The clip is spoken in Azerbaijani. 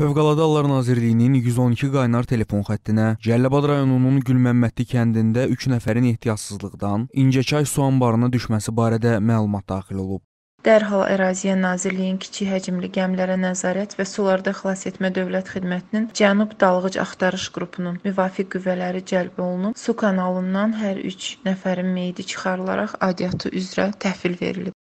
Fövqəladə Hallar Nazirliyinin 112 qaynar telefon xəttinə Cəlilabad rayonunun Gülməmmədli kəndində 3 nəfərin ehtiyatsızlıqdan İncəçay su anbarına düşməsi barədə məlumat daxil olub. Dərhal Əraziyə Nazirliyin kiçik həcmli gəmlərə nəzarət və sularda xilas etmə dövlət xidmətinin Cənub Dalğıc Axtarış qrupunun müvafiq qüvvələri cəlb olunub, su kanalından hər 3 nəfərin meyidi çıxarılaraq aidiyyatı üzrə təhvil verilib.